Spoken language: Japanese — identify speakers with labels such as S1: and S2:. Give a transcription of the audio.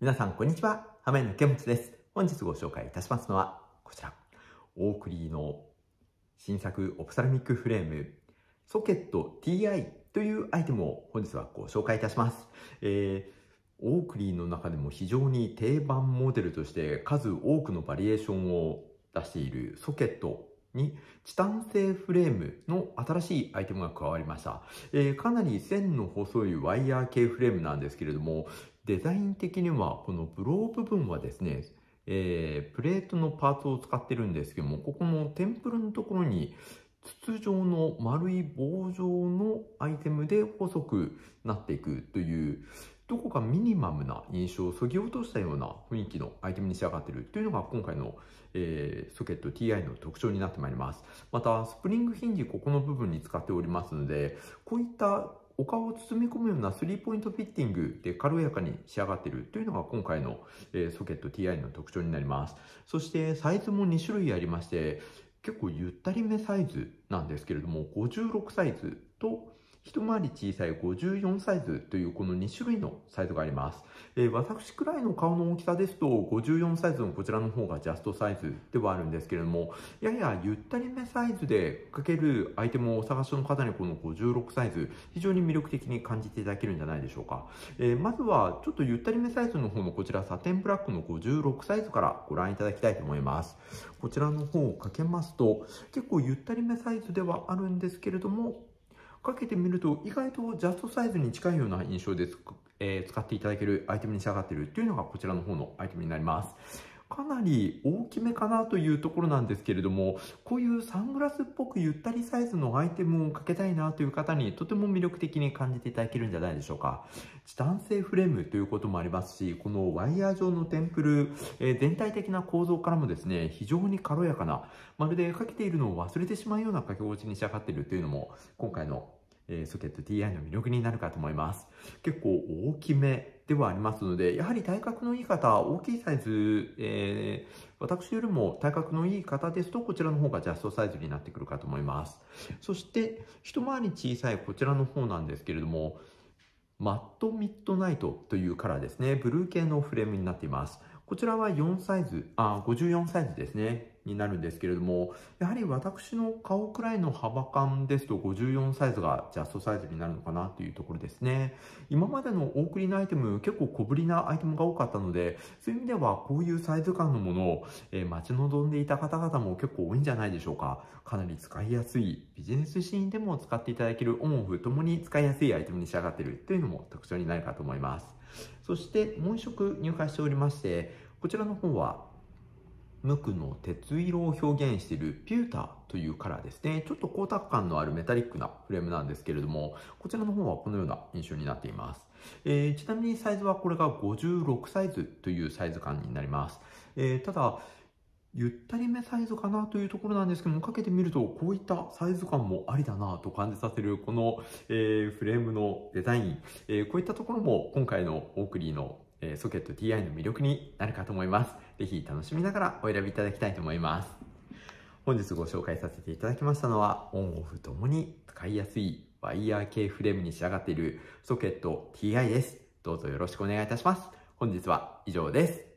S1: 皆さん、こんにちは。浜谷健持です。本日ご紹介いたしますのは、こちら。オークリーの新作オプサルミックフレーム、ソケット TI というアイテムを本日はご紹介いたします。えーオークリーの中でも非常に定番モデルとして数多くのバリエーションを出しているソケットにチタン製フレームの新しいアイテムが加わりました。えー、かなり線の細いワイヤー系フレームなんですけれども、デザイン的には、このブロー部分はですね、えー、プレートのパーツを使ってるんですけども、ここのテンプルのところに、筒状の丸い棒状のアイテムで細くなっていくという、どこかミニマムな印象をそぎ落としたような雰囲気のアイテムに仕上がっているというのが今回の、えー、ソケット TI の特徴になってまいります。また、スプリングヒンジここの部分に使っておりますので、こういったお顔を包み込むようなスリーポイントフィッティングで軽やかに仕上がっているというのが今回の、えソケット TI の特徴になります。そしてサイズも2種類ありまして、結構ゆったりめサイズなんですけれども、56サイズと一回り小さい54サイズというこの2種類のサイズがあります。えー、私くらいの顔の大きさですと、54サイズのこちらの方がジャストサイズではあるんですけれども、ややゆったりめサイズでかけるアイテムをお探しの方にこの56サイズ、非常に魅力的に感じていただけるんじゃないでしょうか。えー、まずは、ちょっとゆったりめサイズの方のこちらサテンブラックの56サイズからご覧いただきたいと思います。こちらの方をかけますと、結構ゆったりめサイズではあるんですけれども、かけてみると意外とジャストサイズに近いような印象で、えー、使っていただけるアイテムに仕上がっているっていうのがこちらの方のアイテムになります。かなり大きめかなというところなんですけれども、こういうサングラスっぽくゆったりサイズのアイテムをかけたいなという方にとても魅力的に感じていただけるんじゃないでしょうか。チタン製フレームということもありますし、このワイヤー状のテンプル、えー、全体的な構造からもですね、非常に軽やかな、まるでかけているのを忘れてしまうような掛け心地に仕上がっているというのも、今回のえー、ソケット TI の魅力になるかと思います。結構大きめではありますので、やはり体格のいい方、大きいサイズ、えー、私よりも体格のいい方ですと、こちらの方がジャストサイズになってくるかと思います。そして、一回り小さいこちらの方なんですけれども、マットミッドナイトというカラーですね。ブルー系のフレームになっています。こちらは4サイズ、あ、54サイズですね。になるんですけれども、やはり私の顔くらいの幅感ですと54サイズがジャストサイズになるのかなというところですね。今までのお送りのアイテム、結構小ぶりなアイテムが多かったので、そういう意味ではこういうサイズ感のものを、えー、待ち望んでいた方々も結構多いんじゃないでしょうか。かなり使いやすい、ビジネスシーンでも使っていただけるオンオフともに使いやすいアイテムに仕上がっているというのも特徴になるかと思います。そしてもう一色入荷しておりまして、こちらの方は無垢の鉄色を表現しているピューターというカラーですね。ちょっと光沢感のあるメタリックなフレームなんですけれども、こちらの方はこのような印象になっています。えー、ちなみにサイズはこれが56サイズというサイズ感になります。えー、ただ、ゆったりめサイズかなというところなんですけども、かけてみるとこういったサイズ感もありだなと感じさせるこの、えー、フレームのデザイン、えこういったところも今回のオークリーのえソケット TI の魅力になるかと思います。ぜひ楽しみながらお選びいただきたいと思います。本日ご紹介させていただきましたのは、オンオフともに使いやすいワイヤー系フレームに仕上がっているソケット TI です。どうぞよろしくお願いいたします。本日は以上です。